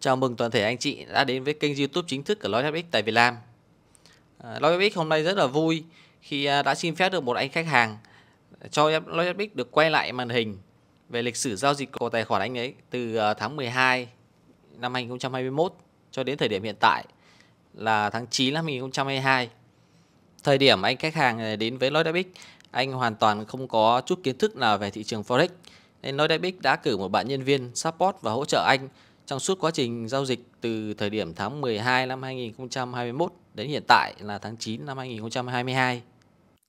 Chào mừng toàn thể anh chị đã đến với kênh YouTube chính thức của LoyFX tại Việt Nam. À, LoyFX hôm nay rất là vui khi à, đã xin phép được một anh khách hàng à, cho LoyFX được quay lại màn hình về lịch sử giao dịch của tài khoản anh ấy từ tháng 12 năm 2021 cho đến thời điểm hiện tại là tháng 9 năm 2022. Thời điểm anh khách hàng đến với LoyFX, anh hoàn toàn không có chút kiến thức nào về thị trường Forex nên LoyFX đã cử một bạn nhân viên support và hỗ trợ anh trong suốt quá trình giao dịch từ thời điểm tháng 12 năm 2021 đến hiện tại là tháng 9 năm 2022.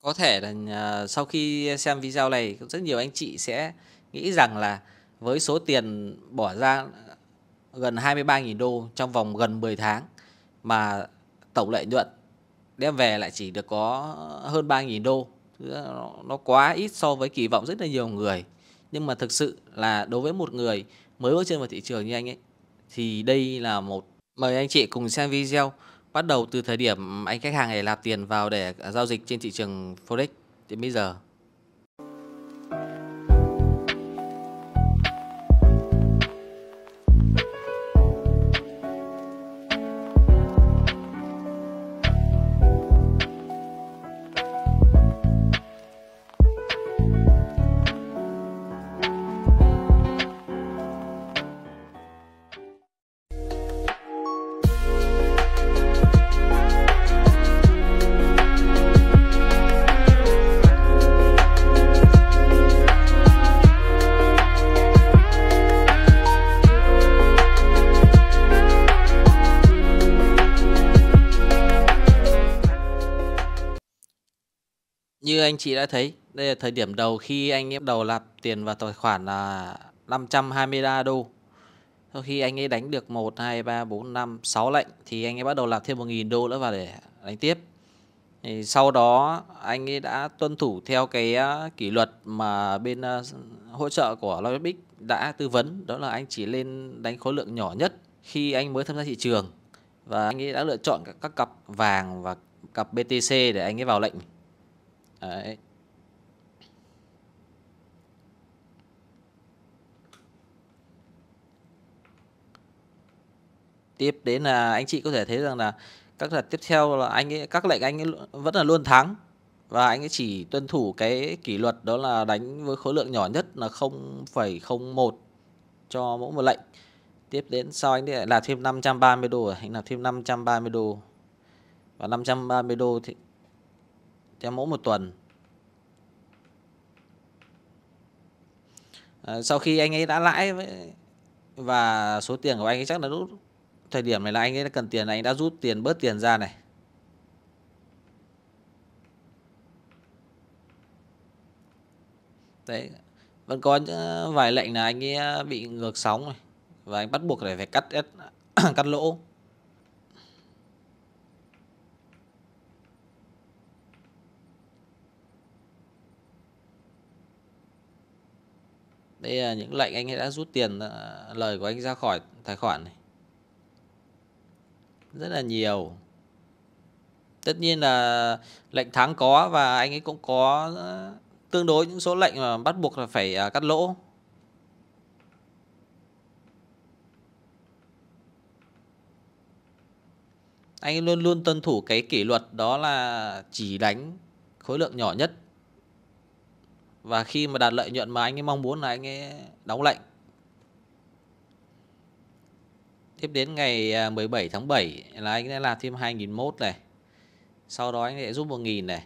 Có thể là à, sau khi xem video này rất nhiều anh chị sẽ nghĩ rằng là với số tiền bỏ ra gần 23.000 đô trong vòng gần 10 tháng mà tổng lợi nhuận đem về lại chỉ được có hơn 3.000 đô nó quá ít so với kỳ vọng rất là nhiều người nhưng mà thực sự là đối với một người mới bước chân vào thị trường như anh ấy thì đây là một mời anh chị cùng xem video bắt đầu từ thời điểm anh khách hàng này nạp tiền vào để giao dịch trên thị trường Forex đến bây giờ. anh chị đã thấy, đây là thời điểm đầu khi anh ấy đầu lạp tiền vào tài khoản là 523 đô. Sau khi anh ấy đánh được 1, 2, 3, 4, 5, 6 lệnh thì anh ấy bắt đầu lạp thêm 1.000 đô nữa vào để đánh tiếp. Thì sau đó anh ấy đã tuân thủ theo cái à, kỷ luật mà bên à, hỗ trợ của Logistics đã tư vấn. Đó là anh chỉ lên đánh khối lượng nhỏ nhất khi anh mới tham gia thị trường. Và anh ấy đã lựa chọn các cặp vàng và cặp BTC để anh ấy vào lệnh. Đấy. tiếp đến là anh chị có thể thấy rằng là các đợt tiếp theo là anh ấy các lệnh anh ấy vẫn là luôn thắng và anh ấy chỉ tuân thủ cái kỷ luật đó là đánh với khối lượng nhỏ nhất là 0,01 cho mỗi một lệnh tiếp đến sau anh ấy là thêm 530 đô anh làm thêm 530 đô và 530 đô thì theo mẫu một tuần à, sau khi anh ấy đã lãi và số tiền của anh ấy chắc là lúc thời điểm này là anh ấy cần tiền anh đã rút tiền bớt tiền ra này đấy vẫn có những ờ, vài lệnh là anh ấy ờ, bị ngược sóng này và anh bắt buộc phải phải cắt cắt lỗ đây là những lệnh anh ấy đã rút tiền à, lời của anh ra khỏi tài khoản này rất là nhiều tất nhiên là lệnh thắng có và anh ấy cũng có à, tương đối những số lệnh mà bắt buộc là phải à, cắt lỗ anh luôn luôn tuân thủ cái kỷ luật đó là chỉ đánh khối lượng nhỏ nhất và khi mà đạt lợi nhuận mà anh ấy mong muốn là anh ấy đóng lệnh tiếp đến ngày 17 à, tháng 7 là anh ấy làm thêm 2001 này sau đó anh ấy rút 1.000 này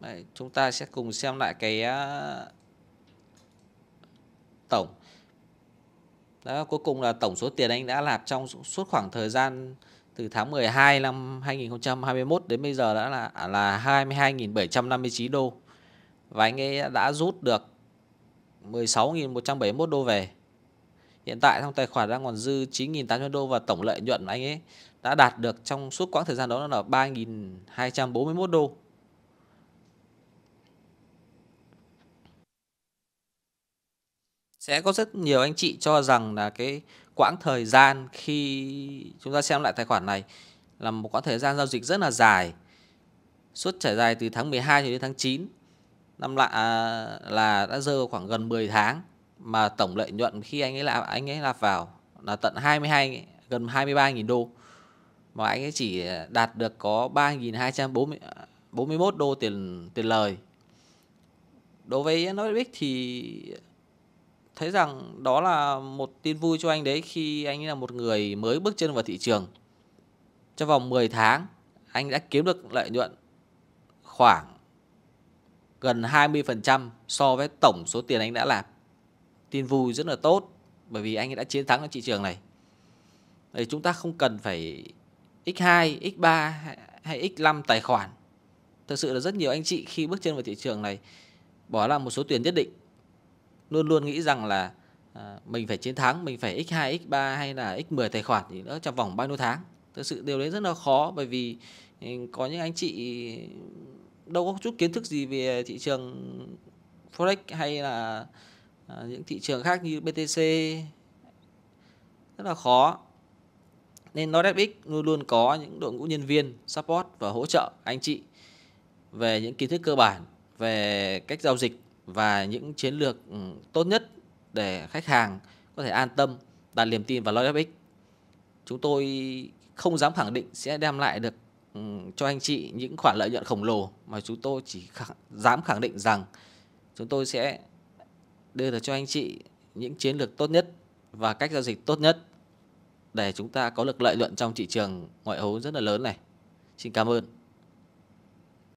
Đấy, chúng ta sẽ cùng xem lại cái à, tổng đó cuối cùng là tổng số tiền anh đã lạp trong suốt khoảng thời gian từ tháng 12 năm 2021 đến bây giờ đã là à, là 22.759 đô. Và anh ấy đã rút được 16.171 đô về. Hiện tại trong tài khoản đang còn dư 9.800 đô và tổng lợi nhuận anh ấy đã đạt được trong suốt quãng thời gian đó là 3.241 đô. Sẽ có rất nhiều anh chị cho rằng là cái quãng thời gian khi chúng ta xem lại tài khoản này là một quãng thời gian giao dịch rất là dài suốt trải dài từ tháng 12 cho đến tháng 9 năm lạ à, là đã rơi khoảng gần 10 tháng mà tổng lợi nhuận khi anh ấy là anh ấy lạp vào là tận 22 gần 23.000 đô mà anh ấy chỉ đạt được có 3.241 à, đô tiền tiền lời đối với nói biết thì thấy rằng đó là một tin vui cho anh đấy khi anh là một người mới bước chân vào thị trường. Trong vòng 10 tháng, anh đã kiếm được lợi nhuận khoảng gần 20% so với tổng số tiền anh đã làm. Tin vui rất là tốt bởi vì anh đã chiến thắng ở thị trường này. Thì chúng ta không cần phải x2, x3 hay x5 tài khoản. Thực sự là rất nhiều anh chị khi bước chân vào thị trường này bỏ ra một số tiền nhất định luôn luôn nghĩ rằng là à, mình phải chiến thắng mình phải x2 x3 hay là x10 tài khoản thì nó trong vòng bao nhiêu tháng thực sự điều đấy rất là khó bởi vì ừ, có những anh chị đâu có chút kiến thức gì về thị trường forex hay là à, những thị trường khác như BTC rất là khó nên NordFX luôn luôn có những đội ngũ nhân viên support và hỗ trợ anh chị về những kiến thức cơ bản về cách giao dịch và những chiến lược ừ, tốt nhất để khách hàng có thể an tâm đặt niềm tin vào LoyFX. Chúng tôi không dám khẳng định sẽ đem lại được ừ, cho anh chị những khoản lợi nhuận khổng lồ mà chúng tôi chỉ khẳng, dám khẳng định rằng chúng tôi sẽ đưa được cho anh chị những chiến lược tốt nhất và cách giao dịch tốt nhất để chúng ta có được lợi nhuận trong thị trường ngoại hối rất là lớn này. Xin cảm ơn.